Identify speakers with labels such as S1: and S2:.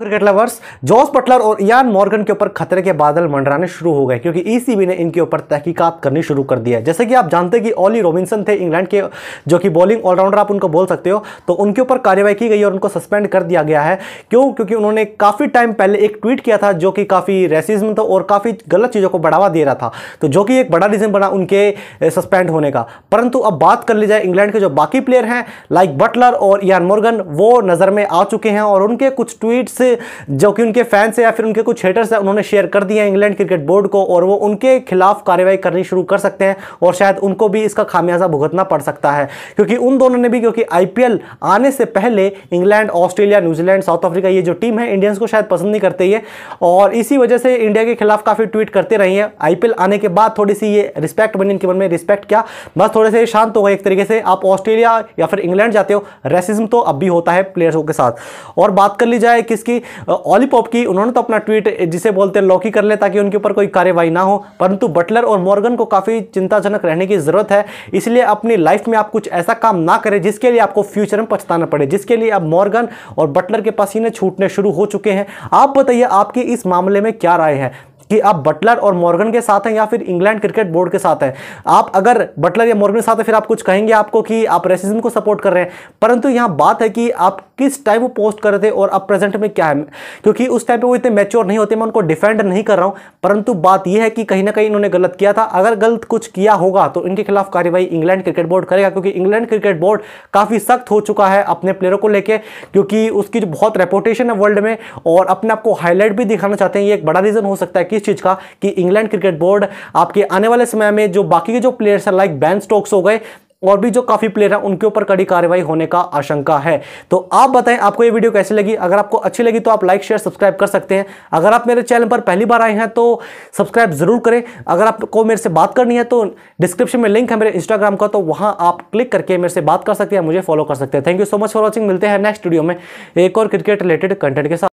S1: cricket lovers Jos Buttler और Eoin Morgan के ऊपर खतरे के बादल मंडराने शुरू हो गए क्योंकि ईसीबी e ने इनके ऊपर तहकीकात करनी शुरू कर दी है जैसे कि आप जानते हैं कि ओली रॉबिन्सन थे इंग्लैंड के जो कि बॉलिंग ऑलराउंडर आप उनको बोल सकते हो तो उनके ऊपर कार्यवाही की गई और उनको सस्पेंड कर दिया गया है क्यों क्योंकि उन्होंने काफ़ी टाइम पहले एक ट्वीट किया था जो कि काफ़ी रेसिज्म था और काफ़ी गलत चीज़ों को बढ़ावा दे रहा था तो जो कि एक बड़ा रीज़न बना उनके सस्पेंड होने का परंतु अब बात कर ली जाए इंग्लैंड के जो बाकी प्लेयर हैं लाइक बटलर और इयान मॉर्गन वो नज़र में आ चुके हैं और उनके कुछ ट्वीट से जो कि उनके फैंस हैं या फिर उनके कुछ हेटर्स हैं उन्होंने शेयर कर दिया इंग्लैंड क्रिकेट बोर्ड को और वो उनके खिलाफ कार्रवाई करनी शुरू कर सकते हैं और शायद उनको भी इसका खामियाजा भुगतना पड़ सकता है क्योंकि उन दोनों ने भी क्योंकि आई आने से पहले England Australia New Zealand south Africa ये जो टीम है इंडियंस को शायद पसंद नहीं करते ये और इसी वजह से इंडिया के खिलाफ काफ़ी ट्वीट करते रही हैं आई आने के बाद थोड़ी सी ये रिस्पेक्ट बनी इनके मन में रिस्पेक्ट क्या बस थोड़े से शांत हो गए एक तरीके से आप ऑस्ट्रेलिया या फिर इंग्लैंड जाते हो रेसिज्म तो अब भी होता है प्लेयर्सों के साथ और बात कर ली जाए किसकी थी ऑलीपॉप की उन्होंने तो अपना ट्वीट जिसे बोलते हैं लॉकी कर ले ताकि उनके ऊपर कोई कार्यवाही ना हो परंतु बटलर और मॉर्गन को काफ़ी चिंताजनक रहने की ज़रूरत है इसलिए अपनी लाइफ में आप कुछ ऐसा काम ना करें जिसके लिए आपको फ्यूचर में पछताना पड़े जिसके लिए अब मॉर्गन और बटलर के पसीने छूटने शुरू हो चुके हैं आप बताइए आपकी इस मामले में क्या राय है कि आप बटलर और मॉर्गन के साथ हैं या फिर इंग्लैंड क्रिकेट बोर्ड के साथ हैं आप अगर बटलर या मॉर्गन के साथ हैं फिर आप कुछ कहेंगे आपको कि आप रेसिज्म को सपोर्ट कर रहे हैं परंतु यहाँ बात है कि आप किस टाइम वो पोस्ट कर रहे थे और अब प्रेजेंट में क्या है क्योंकि उस टाइम पर वो इतने मेच्योर नहीं होते मैं उनको डिफेंड नहीं कर रहा हूँ परंतु बात यह है कि कहीं ना कहीं इन्होंने गलत किया था अगर गलत कुछ किया होगा तो इनके खिलाफ कार्रवाई इंग्लैंड क्रिकेट बोर्ड करेगा क्योंकि इंग्लैंड क्रिकेट बोर्ड काफ़ी सख्त हो चुका है अपने प्लेयरों को लेकर क्योंकि उसकी जो बहुत रेपोटेशन है वर्ल्ड में और अपने आपको हाईलाइट भी दिखाना चाहते हैं ये एक बड़ा रीज़न हो सकता है कि इस चीज़ का कि इंग्लैंड क्रिकेट बोर्ड आपके आने वाले समय में जो बाकी के जो प्लेयर्स हैं लाइक बैन स्टोक्स हो गए और भी जो काफ़ी प्लेयर हैं उनके ऊपर कड़ी कार्रवाई होने का आशंका है तो आप बताएं आपको ये वीडियो कैसी लगी अगर आपको अच्छी लगी तो आप लाइक शेयर सब्सक्राइब कर सकते हैं अगर आप मेरे चैनल पर पहली बार आए हैं तो सब्सक्राइब ज़रूर करें अगर आपको मेरे से बात करनी है तो डिस्क्रिप्शन में लिंक है मेरे इंस्टाग्राम का तो वहाँ आप क्लिक करके मेरे से बात कर सकते हैं मुझे फॉलो कर सकते हैं thank you so much for watching मिलते हैं नेक्स्ट वीडियो में एक और क्रिकेट रिलेटेड कंटेंट के साथ